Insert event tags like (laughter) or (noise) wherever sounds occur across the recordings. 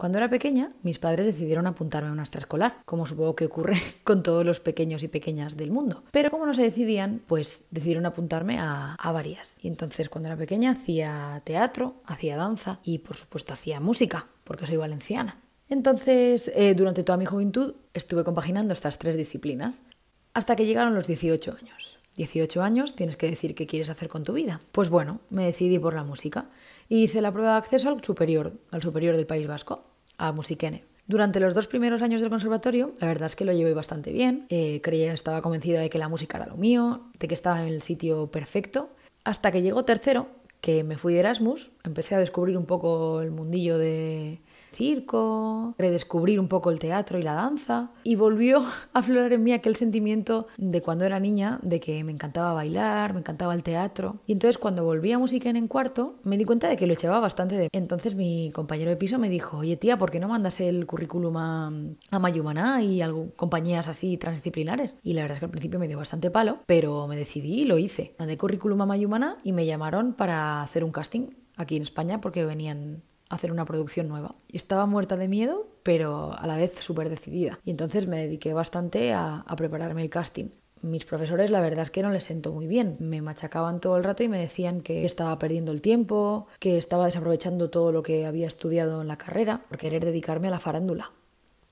Cuando era pequeña, mis padres decidieron apuntarme a una extraescolar, como supongo que ocurre (laughs) con todos los pequeños y pequeñas del mundo. Pero como no se decidían, pues decidieron apuntarme a, varias. Y entonces cuando era pequeña hacía teatro, hacía danza y por supuesto hacía música, porque soy valenciana. Entonces, eh, durante toda mi juventud estuve compaginando estas tres disciplinas, hasta que llegaron los 18 años. 18 años tienes que decir qué quieres hacer con tu vida. Pues bueno, me decidí por la música y hice la prueba de acceso al superior, al superior del País Vasco a Musiquene. Durante los dos primeros años del conservatorio, la verdad es que lo llevé bastante bien. Eh, creía, estaba convencida de que la música era lo mío, de que estaba en el sitio perfecto. Hasta que llegó tercero, que me fui de Erasmus, empecé a descubrir un poco el mundillo de, circo, redescubrir un poco el teatro y la danza. Y volvió (laughs) a aflorar en mí aquel sentimiento de cuando era niña, de que me encantaba bailar, me encantaba el teatro. Y entonces cuando volví a música en el cuarto, me di cuenta de que lo echaba bastante de... Entonces mi compañero de piso me dijo, oye tía, ¿por qué no mandas el currículum a, Mayumana y a compañías así transdisciplinares? Y la verdad es que al principio me dio bastante palo, pero me decidí y lo hice. Mandé currículum a Mayumaná y me llamaron para hacer un casting aquí en España porque venían hacer una producción nueva. Y estaba muerta de miedo, pero a la vez súper decidida. Y entonces me dediqué bastante a, prepararme el casting mis profesores la verdad es que no les sentó muy bien. Me machacaban todo el rato y me decían que estaba perdiendo el tiempo, que estaba desaprovechando todo lo que había estudiado en la carrera por querer dedicarme a la farándula.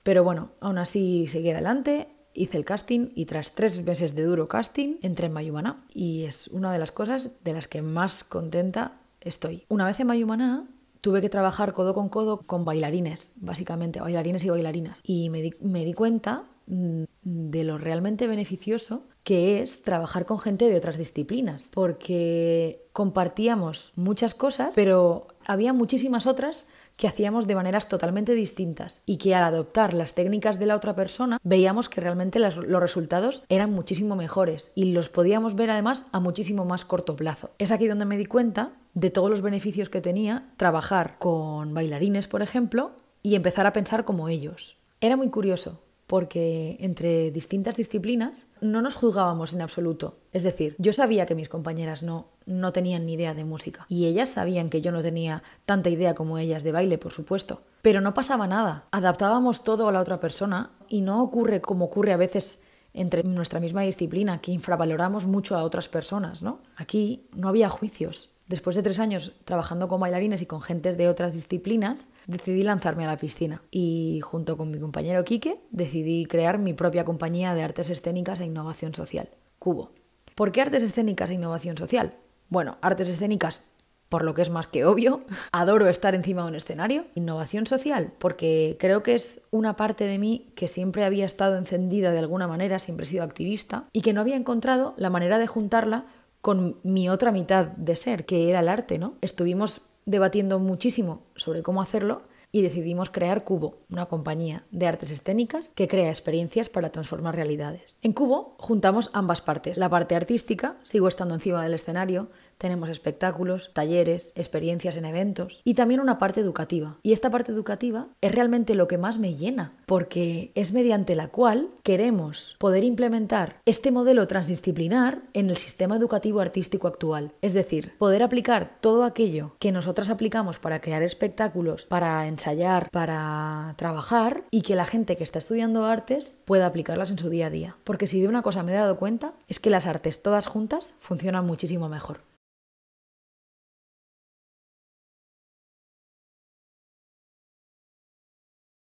Pero bueno, aún así seguí adelante, hice el casting y tras tres meses de duro casting entré en Mayumaná y es una de las cosas de las que más contenta estoy. Una vez en Mayumaná tuve que trabajar codo con codo con bailarines, básicamente, bailarines y bailarinas. Y me di, cuenta mm, de lo realmente beneficioso que es trabajar con gente de otras disciplinas, porque compartíamos muchas cosas, pero había muchísimas otras que hacíamos de maneras totalmente distintas y que al adoptar las técnicas de la otra persona veíamos que realmente los resultados eran muchísimo mejores y los podíamos ver además a muchísimo más corto plazo. Es aquí donde me di cuenta de todos los beneficios que tenía trabajar con bailarines, por ejemplo, y empezar a pensar como ellos. Era muy curioso porque entre distintas disciplinas no nos juzgábamos en absoluto. Es decir, yo sabía que mis compañeras no, tenían ni idea de música y ellas sabían que yo no tenía tanta idea como ellas de baile, por supuesto. Pero no pasaba nada, adaptábamos todo a la otra persona y no ocurre como ocurre a veces entre nuestra misma disciplina, que infravaloramos mucho a otras personas, ¿no? Aquí no había juicios, Después de tres años trabajando con bailarines y con gentes de otras disciplinas, decidí lanzarme a la piscina y junto con mi compañero Quique decidí crear mi propia compañía de artes escénicas e innovación social, Cubo. ¿Por qué artes escénicas e innovación social? Bueno, artes escénicas por lo que es más que obvio. (laughs) Adoro estar encima de un escenario. Innovación social, porque creo que es una parte de mí que siempre había estado encendida de alguna manera, siempre he sido activista, y que no había encontrado la manera de juntarla con mi otra mitad de ser, que era el arte, ¿no? Estuvimos debatiendo muchísimo sobre cómo hacerlo y decidimos crear Cubo, una compañía de artes escénicas que crea experiencias para transformar realidades. En Cubo juntamos ambas partes. La parte artística, sigo estando encima del escenario, tenemos espectáculos, talleres, experiencias en eventos y también una parte educativa. Y esta parte educativa es realmente lo que más me llena, porque es mediante la cual queremos poder implementar este modelo transdisciplinar en el sistema educativo artístico actual. Es decir, poder aplicar todo aquello que nosotras aplicamos para crear espectáculos, para ensayar, para trabajar y que la gente que está estudiando artes pueda aplicarlas en su día a día. Porque si de una cosa me he dado cuenta es que las artes todas juntas funcionan muchísimo mejor.